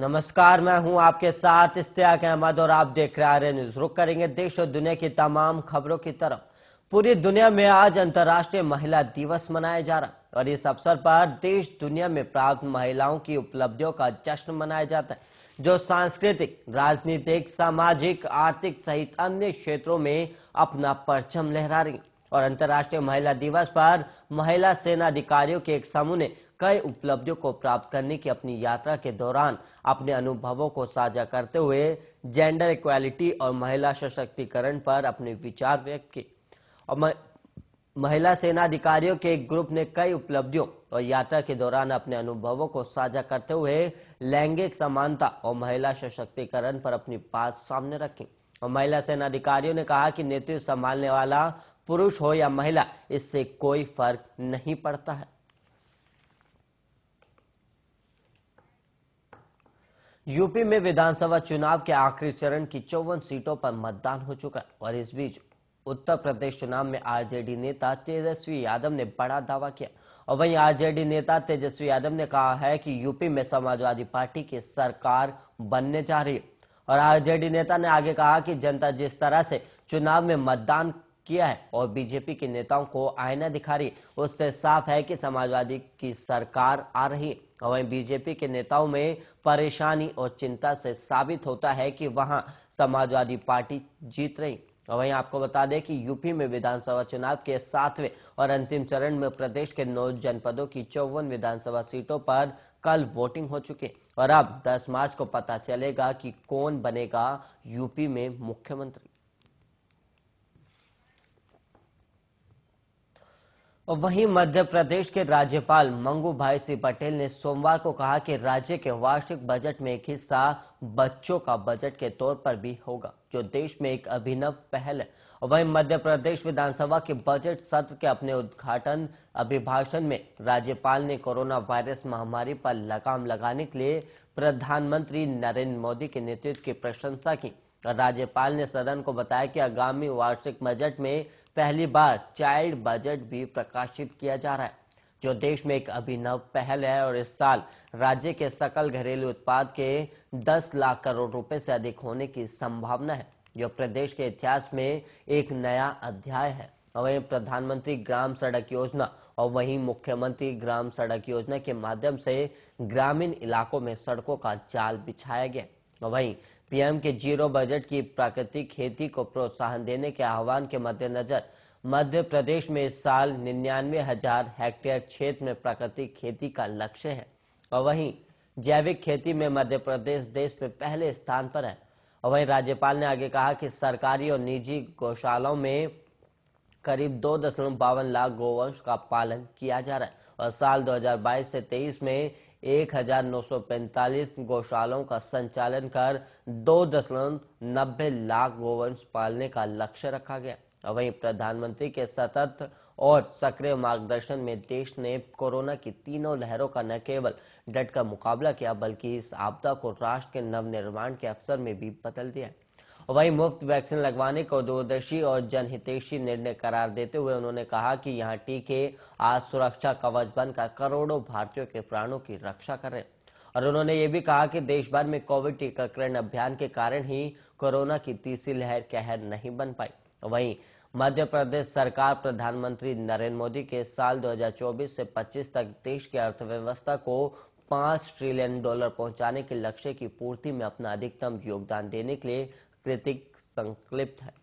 नमस्कार मैं हूं आपके साथ इश्तिया अहमद और आप देख रहे हैं न्यूज रुक करेंगे देश और दुनिया की तमाम खबरों की तरफ पूरी दुनिया में आज अंतर्राष्ट्रीय महिला दिवस मनाया जा रहा है और इस अवसर पर देश दुनिया में प्राप्त महिलाओं की उपलब्धियों का जश्न मनाया जाता है जो सांस्कृतिक राजनीतिक सामाजिक आर्थिक सहित अन्य क्षेत्रों में अपना परचम लहरा रही और अंतर्राष्ट्रीय महिला दिवस पर महिला सेना अधिकारियों के एक समूह ने कई उपलब्धियों को प्राप्त करने की अपनी यात्रा के दौरान अपने अनुभवों को साझा करते हुए जेंडर इक्वालिटी और महिला सशक्तिकरण पर अपने विचार व्यक्त किए और महिला सेना अधिकारियों के एक ग्रुप ने कई उपलब्धियों और यात्रा के दौरान अपने अनुभवों को साझा करते हुए लैंगिक समानता और महिला सशक्तिकरण पर अपनी बात सामने रखी और महिला सेनाधिकारियों ने कहा कि नेतृत्व संभालने वाला पुरुष हो या महिला इससे कोई फर्क नहीं पड़ता है यूपी में विधानसभा चुनाव के आखिरी चरण की चौवन सीटों पर मतदान हो चुका है और इस बीच उत्तर प्रदेश चुनाव में आरजेडी नेता तेजस्वी यादव ने बड़ा दावा किया और वहीं आरजेडी नेता तेजस्वी यादव ने कहा है कि यूपी में समाजवादी पार्टी की सरकार बनने जा रही है और आरजेडी नेता ने आगे कहा कि जनता जिस तरह से चुनाव में मतदान किया है और बीजेपी के नेताओं को आईना दिखा रही उससे साफ है कि समाजवादी की सरकार आ रही है और वहीं बीजेपी के नेताओं में परेशानी और चिंता से साबित होता है कि वहां समाजवादी पार्टी जीत रही और वहीं आपको बता दें कि यूपी में विधानसभा चुनाव के सातवें और अंतिम चरण में प्रदेश के नौ जनपदों की चौवन विधानसभा सीटों पर कल वोटिंग हो चुकी और अब 10 मार्च को पता चलेगा कि कौन बनेगा यूपी में मुख्यमंत्री वहीं मध्य प्रदेश के राज्यपाल मंगू भाई सिंह पटेल ने सोमवार को कहा कि राज्य के वार्षिक बजट में एक हिस्सा बच्चों का बजट के तौर पर भी होगा जो देश में एक अभिनव पहल है और वहीं मध्य प्रदेश विधानसभा के बजट सत्र के अपने उद्घाटन अभिभाषण में राज्यपाल ने कोरोना वायरस महामारी पर लगाम लगाने के लिए प्रधानमंत्री नरेंद्र मोदी के नेतृत्व की प्रशंसा की राज्यपाल ने सदन को बताया कि आगामी वार्षिक बजट में पहली बार चाइल्ड बजट भी प्रकाशित किया जा रहा है जो देश में एक अभिनव पहल है और इस साल राज्य के सकल घरेलू उत्पाद के 10 लाख करोड़ रुपए से अधिक होने की संभावना है जो प्रदेश के इतिहास में एक नया अध्याय है वही प्रधानमंत्री ग्राम सड़क योजना और वहीं मुख्यमंत्री ग्राम सड़क योजना के माध्यम से ग्रामीण इलाकों में सड़कों का जाल बिछाया गया वहीं पीएम के जीरो बजट की प्राकृतिक खेती को प्रोत्साहन देने के आह्वान के मद्देनजर मध्य प्रदेश में इस साल निन्यानवे हजार हेक्टेयर क्षेत्र में प्राकृतिक खेती का लक्ष्य है और वहीं जैविक खेती में मध्य प्रदेश देश में पहले स्थान पर है और वहीं राज्यपाल ने आगे कहा कि सरकारी और निजी गौशालाओं में करीब दो दशमलव बावन लाख गोवंश का पालन किया जा रहा है और साल 2022 से 23 में 1945 गौशालाओं का संचालन कर दो दशमलव नब्बे लाख गोवंश पालने का लक्ष्य रखा गया और वहीं प्रधानमंत्री के सतत और सक्रिय मार्गदर्शन में देश ने कोरोना की तीनों लहरों का न केवल डट का मुकाबला किया बल्कि इस आपदा को राष्ट्र के नवनिर्माण के अवसर में भी बदल दिया और वहीं मुफ्त वैक्सीन लगवाने को दूरदर्शी और जनहितेशी निर्णय करार देते हुए उन्होंने कहा कि यहाँ टीके आज सुरक्षा कवच बनकर करोड़ों भारतीयों के प्राणों की रक्षा कर रहे हैं और उन्होंने ये भी कहा कि देश भर में कोविड टीकाकरण अभियान के कारण ही कोरोना की तीसरी लहर कहर नहीं बन पाई वहीं मध्य प्रदेश सरकार प्रधानमंत्री नरेंद्र मोदी के साल 2024 से 25 तक देश की अर्थव्यवस्था को पांच ट्रिलियन डॉलर पहुंचाने के लक्ष्य की पूर्ति में अपना अधिकतम योगदान देने के लिए कृतिक संकल्प है